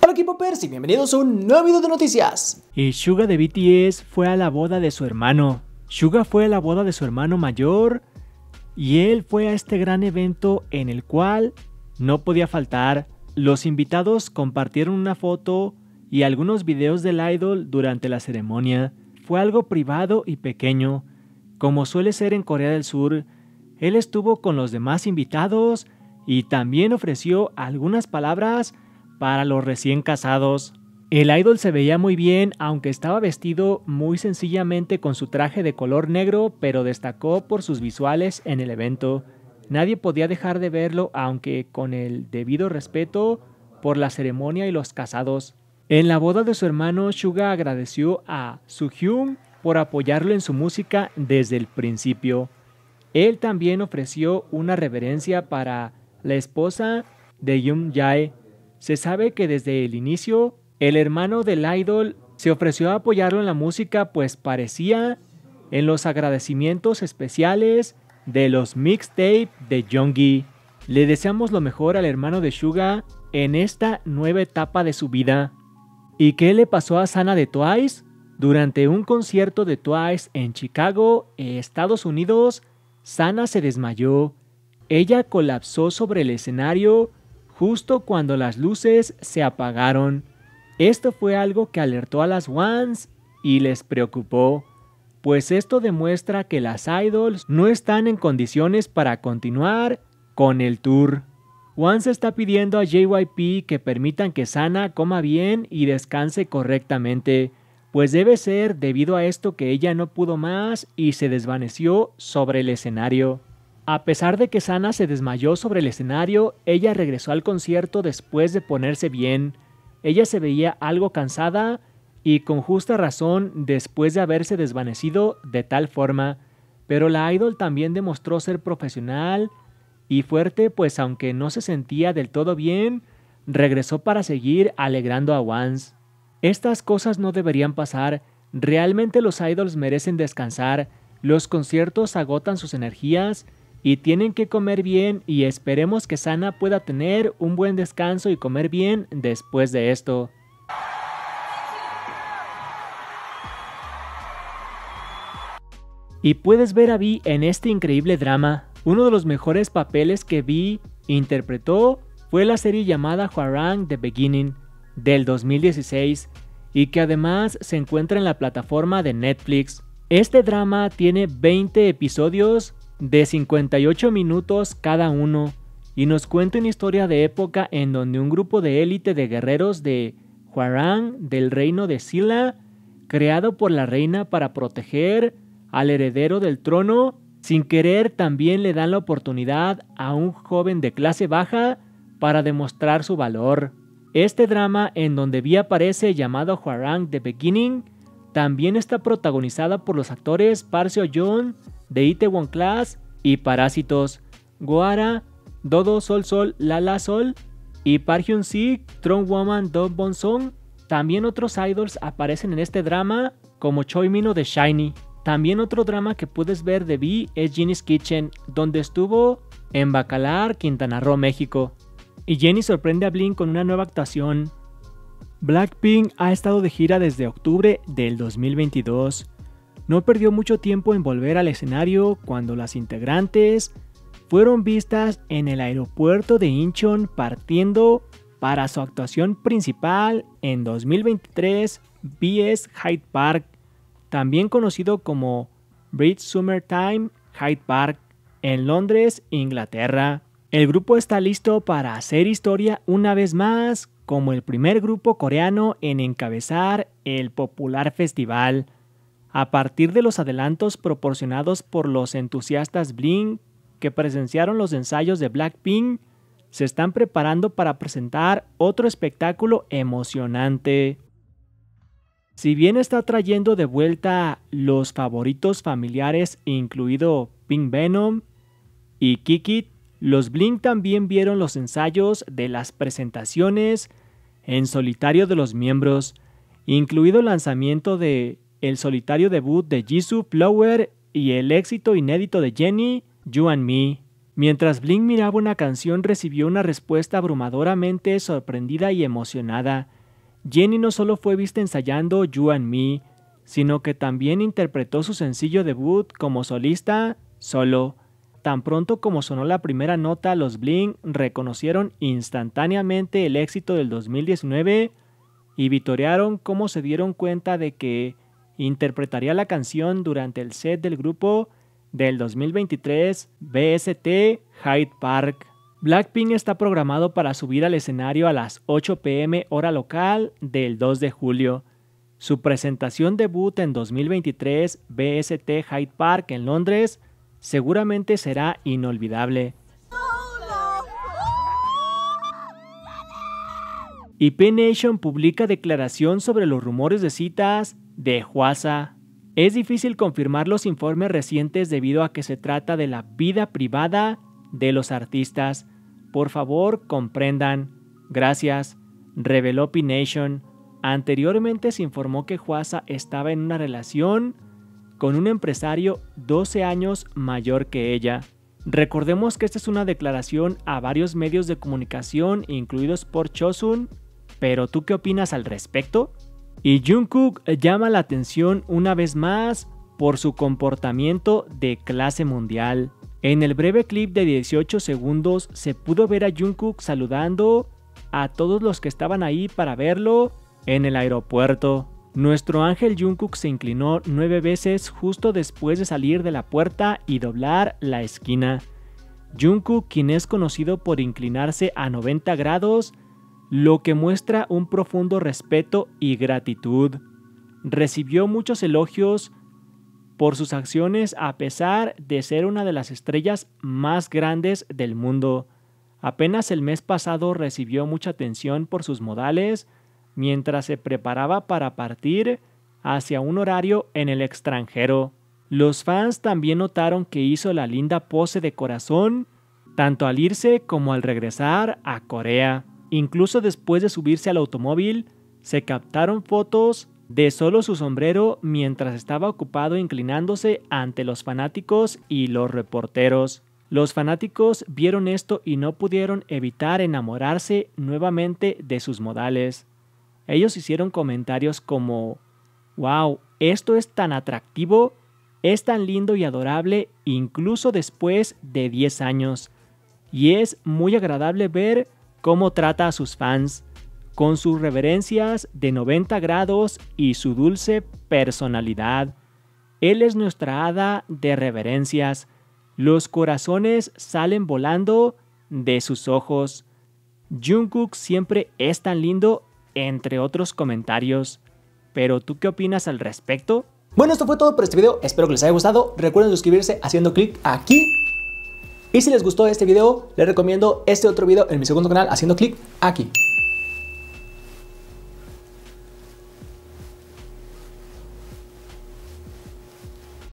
Hola equipo Percy, bienvenidos a un nuevo video de noticias. Y Suga de BTS fue a la boda de su hermano. Suga fue a la boda de su hermano mayor y él fue a este gran evento en el cual no podía faltar. Los invitados compartieron una foto y algunos videos del idol durante la ceremonia. Fue algo privado y pequeño, como suele ser en Corea del Sur, él estuvo con los demás invitados y también ofreció algunas palabras para los recién casados. El idol se veía muy bien, aunque estaba vestido muy sencillamente con su traje de color negro, pero destacó por sus visuales en el evento. Nadie podía dejar de verlo, aunque con el debido respeto por la ceremonia y los casados. En la boda de su hermano, Suga agradeció a Suhyun por apoyarlo en su música desde el principio. Él también ofreció una reverencia para la esposa de Yum Jae. Se sabe que desde el inicio, el hermano del idol se ofreció a apoyarlo en la música, pues parecía en los agradecimientos especiales de los mixtape de Gi. Le deseamos lo mejor al hermano de Suga en esta nueva etapa de su vida. ¿Y qué le pasó a Sana de Twice? Durante un concierto de Twice en Chicago, Estados Unidos, Sana se desmayó. Ella colapsó sobre el escenario justo cuando las luces se apagaron. Esto fue algo que alertó a las Ones y les preocupó, pues esto demuestra que las idols no están en condiciones para continuar con el tour. Once está pidiendo a JYP que permitan que Sana coma bien y descanse correctamente pues debe ser debido a esto que ella no pudo más y se desvaneció sobre el escenario. A pesar de que Sana se desmayó sobre el escenario, ella regresó al concierto después de ponerse bien. Ella se veía algo cansada y con justa razón después de haberse desvanecido de tal forma, pero la idol también demostró ser profesional y fuerte, pues aunque no se sentía del todo bien, regresó para seguir alegrando a Once. Estas cosas no deberían pasar, realmente los idols merecen descansar, los conciertos agotan sus energías y tienen que comer bien y esperemos que Sana pueda tener un buen descanso y comer bien después de esto. Y puedes ver a Vi en este increíble drama. Uno de los mejores papeles que Vi interpretó fue la serie llamada Huarang The Beginning del 2016 y que además se encuentra en la plataforma de Netflix. Este drama tiene 20 episodios de 58 minutos cada uno y nos cuenta una historia de época en donde un grupo de élite de guerreros de Huarang del reino de Silla, creado por la reina para proteger al heredero del trono, sin querer también le dan la oportunidad a un joven de clase baja para demostrar su valor. Este drama, en donde Vi aparece llamado Huarang The Beginning, también está protagonizada por los actores Parseo Yoon, de Itaewon Class y Parásitos, Goara, Dodo Sol Sol Lala Sol y Park Hyun Sik, Tron Woman Do Bon Song. También otros idols aparecen en este drama, como Choi Mino de Shiny. También otro drama que puedes ver de Vi es Ginny's Kitchen, donde estuvo en Bacalar, Quintana Roo, México. Y Jenny sorprende a Blink con una nueva actuación. Blackpink ha estado de gira desde octubre del 2022. No perdió mucho tiempo en volver al escenario cuando las integrantes fueron vistas en el aeropuerto de Incheon partiendo para su actuación principal en 2023 BS Hyde Park, también conocido como Bridge Summertime Hyde Park, en Londres, Inglaterra. El grupo está listo para hacer historia una vez más como el primer grupo coreano en encabezar el popular festival. A partir de los adelantos proporcionados por los entusiastas Blink que presenciaron los ensayos de Blackpink, se están preparando para presentar otro espectáculo emocionante. Si bien está trayendo de vuelta los favoritos familiares, incluido Pink Venom y Kikit, los Blink también vieron los ensayos de las presentaciones en solitario de los miembros, incluido el lanzamiento de el solitario debut de Jisoo Flower y el éxito inédito de Jenny, You and Me. Mientras Blink miraba una canción recibió una respuesta abrumadoramente sorprendida y emocionada. Jenny no solo fue vista ensayando You and Me, sino que también interpretó su sencillo debut como solista solo. Tan pronto como sonó la primera nota, los Blink reconocieron instantáneamente el éxito del 2019 y vitorearon cómo se dieron cuenta de que interpretaría la canción durante el set del grupo del 2023 BST Hyde Park. Blackpink está programado para subir al escenario a las 8 pm hora local del 2 de julio. Su presentación debut en 2023 BST Hyde Park en Londres seguramente será inolvidable. Y P Nation publica declaración sobre los rumores de citas de Huasa. Es difícil confirmar los informes recientes debido a que se trata de la vida privada de los artistas. Por favor, comprendan. Gracias. Reveló P Nation. Anteriormente se informó que Huasa estaba en una relación con un empresario 12 años mayor que ella. Recordemos que esta es una declaración a varios medios de comunicación, incluidos por Chosun, pero ¿tú qué opinas al respecto? Y Jungkook llama la atención una vez más por su comportamiento de clase mundial. En el breve clip de 18 segundos se pudo ver a Jungkook saludando a todos los que estaban ahí para verlo en el aeropuerto. Nuestro ángel Jungkook se inclinó nueve veces justo después de salir de la puerta y doblar la esquina. Jungkook, quien es conocido por inclinarse a 90 grados, lo que muestra un profundo respeto y gratitud. Recibió muchos elogios por sus acciones a pesar de ser una de las estrellas más grandes del mundo. Apenas el mes pasado recibió mucha atención por sus modales, mientras se preparaba para partir hacia un horario en el extranjero. Los fans también notaron que hizo la linda pose de corazón, tanto al irse como al regresar a Corea. Incluso después de subirse al automóvil, se captaron fotos de solo su sombrero mientras estaba ocupado inclinándose ante los fanáticos y los reporteros. Los fanáticos vieron esto y no pudieron evitar enamorarse nuevamente de sus modales. Ellos hicieron comentarios como, wow, esto es tan atractivo, es tan lindo y adorable incluso después de 10 años. Y es muy agradable ver cómo trata a sus fans, con sus reverencias de 90 grados y su dulce personalidad. Él es nuestra hada de reverencias. Los corazones salen volando de sus ojos. Jungkook siempre es tan lindo entre otros comentarios. Pero ¿tú qué opinas al respecto? Bueno, esto fue todo por este video, espero que les haya gustado. Recuerden suscribirse haciendo clic aquí. Y si les gustó este video, les recomiendo este otro video en mi segundo canal haciendo clic aquí.